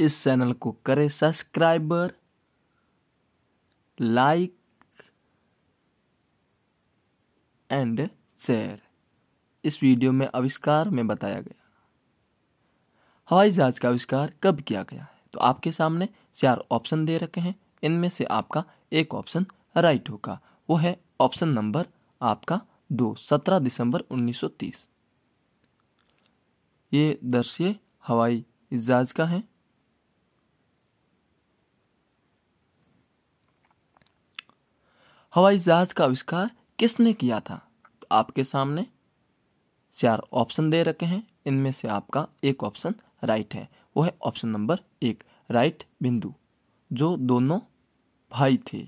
इस चैनल को करें सब्सक्राइबर लाइक एंड शेयर इस वीडियो में आविष्कार में बताया गया हवाई जहाज का आविष्कार कब किया गया है तो आपके सामने चार ऑप्शन दे रखे हैं इनमें से आपका एक ऑप्शन राइट होगा वो है ऑप्शन नंबर आपका दो सत्रह दिसंबर 1930 ये दृश्य हवाई जहाज का है हवाई जहाज का आविष्कार किसने किया था तो आपके सामने चार ऑप्शन दे रखे हैं इनमें से आपका एक ऑप्शन राइट है वो है ऑप्शन नंबर एक राइट बिंदु जो दोनों भाई थे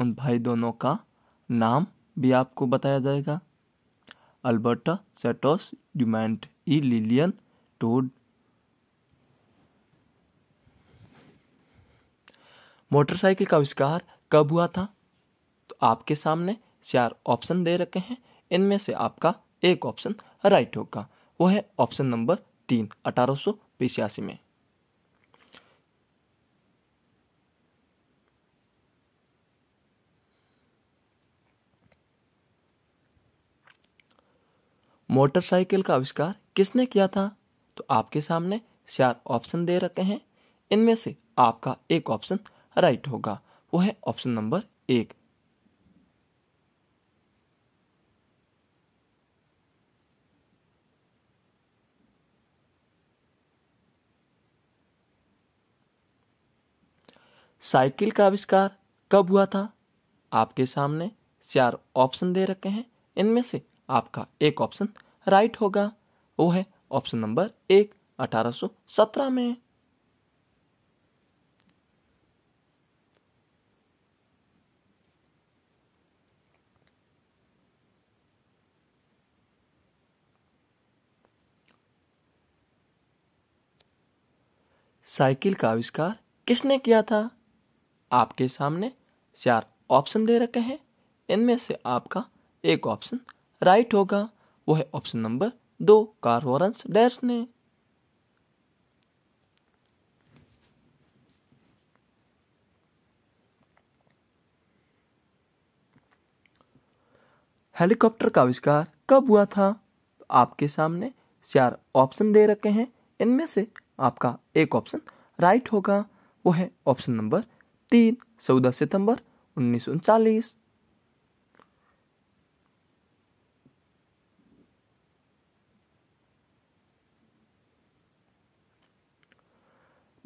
उन भाई दोनों का नाम भी आपको बताया जाएगा Alberto Santos Dumont E Lilian Todd motorcycle का आविष्कार कब हुआ था तो आपके सामने चार ऑप्शन दे रखे हैं इनमें से आपका एक ऑप्शन राइट होगा वो है ऑप्शन नंबर तीन अठारह में मोटरसाइकिल का आविष्कार किसने किया था तो आपके सामने चार ऑप्शन दे रखे हैं इनमें से आपका एक ऑप्शन राइट होगा वो है ऑप्शन नंबर एक साइकिल का आविष्कार कब हुआ था आपके सामने चार ऑप्शन दे रखे हैं इनमें से आपका एक ऑप्शन राइट होगा वो है ऑप्शन नंबर एक 1817 में साइकिल का आविष्कार किसने किया था आपके सामने चार ऑप्शन दे रखे हैं इनमें से आपका एक ऑप्शन राइट होगा वो है ऑप्शन नंबर दो कार डैश ने हेलीकॉप्टर का आविष्कार कब हुआ था आपके सामने चार ऑप्शन दे रखे हैं इनमें से आपका एक ऑप्शन राइट होगा वो है ऑप्शन नंबर तीन चौदह सितंबर उन्नीस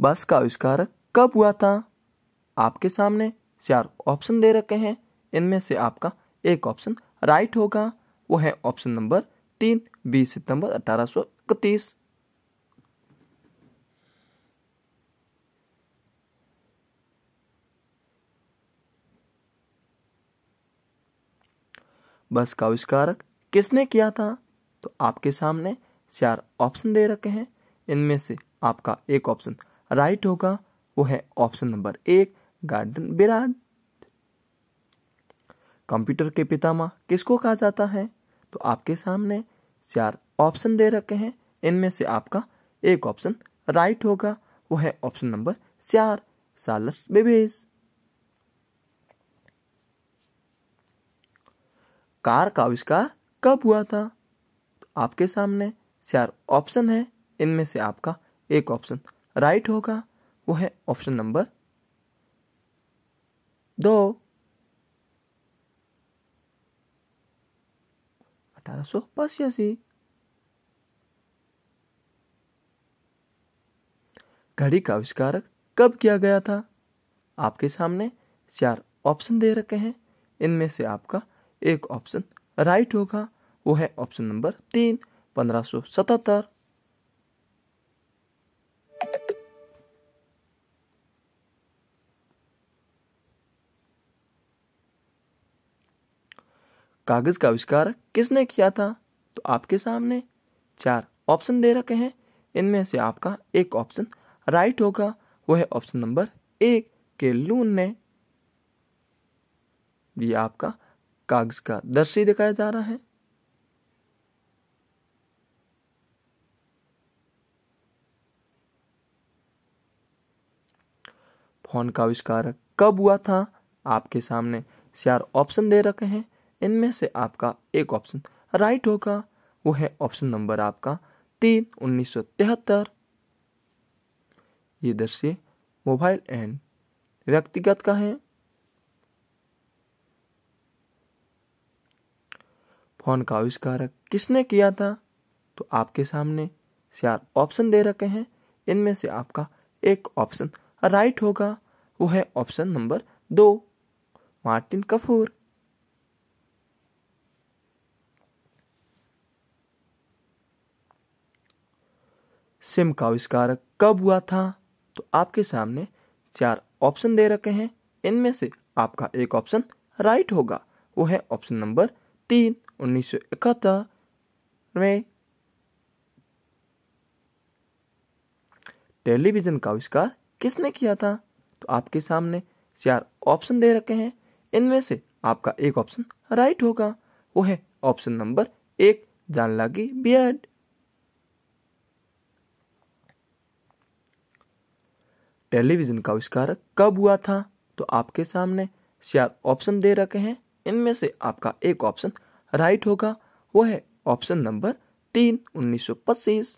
बस का आविष्कार कब हुआ था आपके सामने चार ऑप्शन दे रखे हैं इनमें से आपका एक ऑप्शन राइट होगा वो है ऑप्शन नंबर तीन बीस सितंबर अठारह सौ इकतीस बस का आविष्कार किसने किया था तो आपके सामने चार ऑप्शन दे रखे हैं इनमें से आपका एक ऑप्शन राइट होगा वो है ऑप्शन नंबर एक गार्डन बिराज कंप्यूटर के पितामा किसको कहा जाता है तो आपके सामने चार ऑप्शन दे रखे हैं इनमें से आपका एक ऑप्शन राइट होगा वो है ऑप्शन नंबर चार सालस बेबेस कार का आविष्कार कब हुआ था तो आपके सामने चार ऑप्शन है इनमें से आपका एक ऑप्शन राइट होगा वो है ऑप्शन नंबर दो अठारह घड़ी का आविष्कार कब किया गया था आपके सामने चार ऑप्शन दे रखे हैं इनमें से आपका एक ऑप्शन राइट होगा वो है ऑप्शन नंबर तीन पंद्रह सौ सतहत्तर कागज का आविष्कार किसने किया था तो आपके सामने चार ऑप्शन दे रखे हैं इनमें से आपका एक ऑप्शन राइट होगा वो है ऑप्शन नंबर एक के लून ने ये आपका कागज का दृश्य दिखाया जा रहा है फोन का आविष्कार कब हुआ था आपके सामने चार ऑप्शन दे रखे हैं इनमें से आपका एक ऑप्शन राइट होगा वो है ऑप्शन नंबर आपका तीन उन्नीस सौ तिहत्तर ये दृश्य मोबाइल एंड व्यक्तिगत का है कौन का आविष्कारक किसने किया था तो आपके सामने चार ऑप्शन दे रखे हैं इनमें से आपका एक ऑप्शन राइट होगा वो है ऑप्शन नंबर दो मार्टिन कपूर सिम का आविष्कारक कब हुआ था तो आपके सामने चार ऑप्शन दे रखे हैं इनमें से आपका एक ऑप्शन राइट होगा वो है ऑप्शन नंबर तीन उन्नीस में टेलीविजन का आविष्कार किसने किया था तो आपके सामने चार ऑप्शन दे रखे हैं इनमें से आपका एक ऑप्शन राइट होगा वो है ऑप्शन नंबर एक जान लागी बियड टेलीविजन का आविष्कार कब हुआ था तो आपके सामने चार ऑप्शन दे रखे हैं इनमें से आपका एक ऑप्शन राइट होगा वो है ऑप्शन नंबर तीन उन्नीस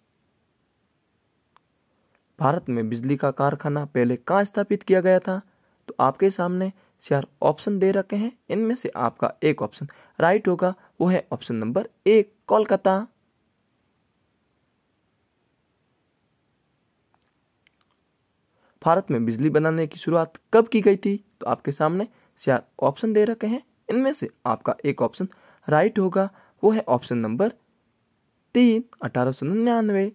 भारत में बिजली का कारखाना पहले कहाँ स्थापित किया गया था तो आपके सामने चार ऑप्शन दे रखे हैं इनमें से आपका एक ऑप्शन राइट होगा वो है ऑप्शन नंबर एक कोलकाता भारत में बिजली बनाने की शुरुआत कब की गई थी तो आपके सामने चार ऑप्शन दे रखे हैं इनमें से आपका एक ऑप्शन राइट होगा वो है ऑप्शन नंबर तीन अठारह सौ निन्यानवे